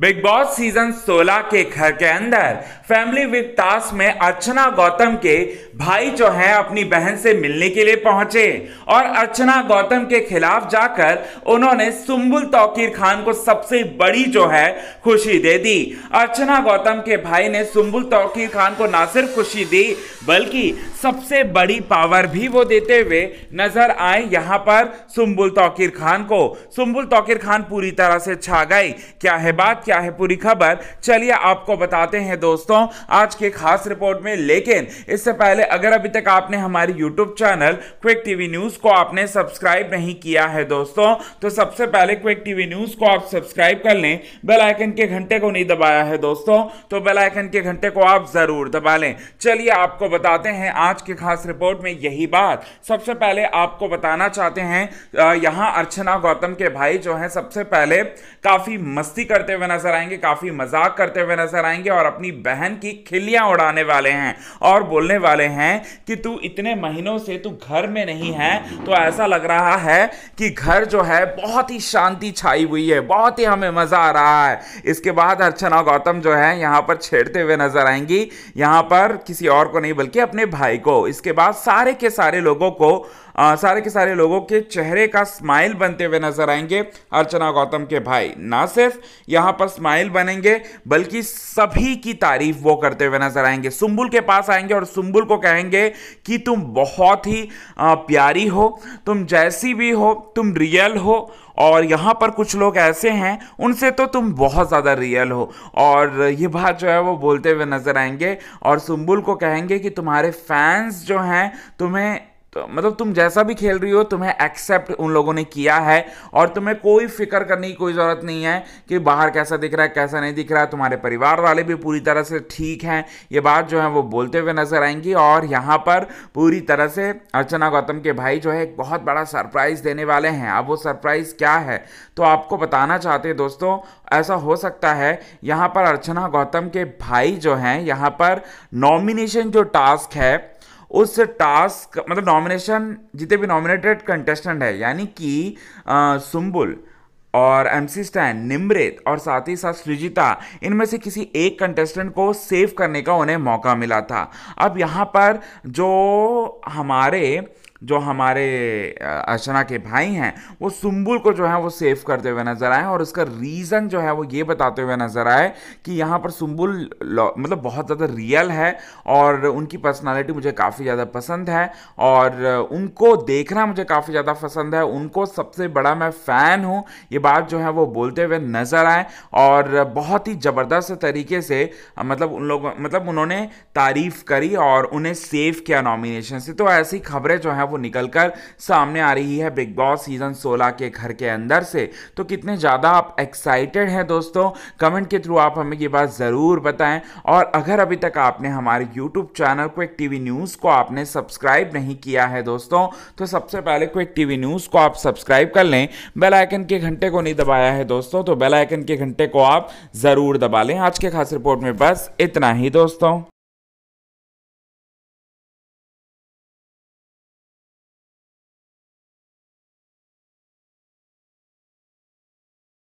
big boss season 16 के घर के अंदर फैमिली विद टास्क में अर्चना गौतम के भाई जो हैं अपनी बहन से मिलने के लिए पहुंचे और अर्चना गौतम के खिलाफ जाकर उन्होंने सुम्बुल तौकीर खान को सबसे बड़ी जो है खुशी दे दी अर्चना गौतम के भाई ने सुम्बुल तौकीर खान को ना सिर्फ खुशी दी बल्कि सबसे बड़ी पावर भी वो देते हुए नजर आए यहाँ पर सुम्बुल तौकीर खान को सुम्बुल तौकीर खान पूरी तरह से छा गई क्या है बात क्या है पूरी खबर चलिए आपको बताते हैं दोस्तों आज के खास रिपोर्ट में लेकिन इससे पहले अगर अभी तक आपने हमारे YouTube channel Quick TV News को आपने सब्सक्राइब नहीं किया है दोस्तों तो सबसे पहले क्विक टीवी न्यूज को आप सब्सक्राइब कर लें बेलाइकन के घंटे को नहीं दबाया है दोस्तों तो बेलाइकन के घंटे को आप जरूर दबा लें चलिए आपको बताते हैं आज की खास रिपोर्ट में यही बात सबसे पहले आपको बताना चाहते हैं यहां अर्चना गौतम के भाई जो है सबसे पहले काफी मस्ती करते हुए नजर आएंगे काफी मजाक करते हुए नजर आएंगे और अपनी बहन की खिल्लियां उड़ाने वाले हैं और बोलने वाले हैं कि तू इतने महीनों से तू घर में नहीं है तो ऐसा लग रहा है कि घर जो है बहुत ही शांति छाई हुई है बहुत ही हमें मजा आ रहा है इसके बाद अर्चना गौतम जो है यहां पर छेड़ते हुए नजर आएंगी यहां पर किसी और को नहीं बल्कि अपने भाई को इसके बाद सारे के सारे लोगों को आ, सारे के सारे लोगों के चेहरे का स्माइल बनते हुए नजर आएंगे अर्चना गौतम के भाई ना सिर्फ यहां पर पर स्माइल बनेंगे बल्कि सभी की तारीफ वो करते हुए नजर आएंगे सुम्बुल के पास आएंगे और सुम्बुल को कहेंगे कि तुम बहुत ही प्यारी हो तुम जैसी भी हो तुम रियल हो और यहाँ पर कुछ लोग ऐसे हैं उनसे तो तुम बहुत ज़्यादा रियल हो और ये बात जो है वो बोलते हुए नज़र आएंगे और सुम्बुल को कहेंगे कि तुम्हारे फैंस जो हैं तुम्हें तो मतलब तुम जैसा भी खेल रही हो तुम्हें एक्सेप्ट उन लोगों ने किया है और तुम्हें कोई फिक्र करने की कोई ज़रूरत नहीं है कि बाहर कैसा दिख रहा है कैसा नहीं दिख रहा है तुम्हारे परिवार वाले भी पूरी तरह से ठीक हैं ये बात जो है वो बोलते हुए नजर आएंगी और यहाँ पर पूरी तरह से अर्चना गौतम के भाई जो है एक बहुत बड़ा सरप्राइज़ देने वाले हैं अब वो सरप्राइज़ क्या है तो आपको बताना चाहते हैं दोस्तों ऐसा हो सकता है यहाँ पर अर्चना गौतम के भाई जो हैं यहाँ पर नॉमिनेशन जो टास्क है उस टास्क मतलब नॉमिनेशन जितने भी नॉमिनेटेड कंटेस्टेंट है यानी कि सुम्बुल और एम सी स्टैन निम्रित और साथ ही साथ सृजिता इनमें से किसी एक कंटेस्टेंट को सेव करने का उन्हें मौका मिला था अब यहाँ पर जो हमारे जो हमारे अर्चना के भाई हैं वो सुम्बुल को जो है वो सेव करते हुए नज़र आए और उसका रीज़न जो है वो ये बताते हुए नज़र आए कि यहाँ पर सुम्बुल मतलब बहुत ज़्यादा रियल है और उनकी पर्सनालिटी मुझे काफ़ी ज़्यादा पसंद है और उनको देखना मुझे काफ़ी ज़्यादा पसंद है उनको सबसे बड़ा मैं फ़ैन हूँ ये बात जो है वो बोलते हुए नज़र आए और बहुत ही ज़बरदस्त तरीके से मतलब उन लोगों मतलब उन्होंने तारीफ़ करी और उन्हें सेव किया नॉमिनेशन से तो ऐसी खबरें जो हैं वो निकल कर सामने आ रही है बिग बॉस सीजन 16 के घर के अंदर से तो कितने ज़्यादा आप एक्साइटेड हैं दोस्तों कमेंट के थ्रू आप हमें ये बात ज़रूर बताएं और अगर अभी तक आपने हमारे YouTube channel Quick TV News को आपने सब्सक्राइब नहीं किया है दोस्तों तो सबसे पहले क्विक टीवी न्यूज़ को आप सब्सक्राइब कर लें बेलाइकन के घंटे को नहीं दबाया है दोस्तों तो बेलाइकन के घंटे को आप ज़रूर दबा लें आज के खास रिपोर्ट में बस इतना ही दोस्तों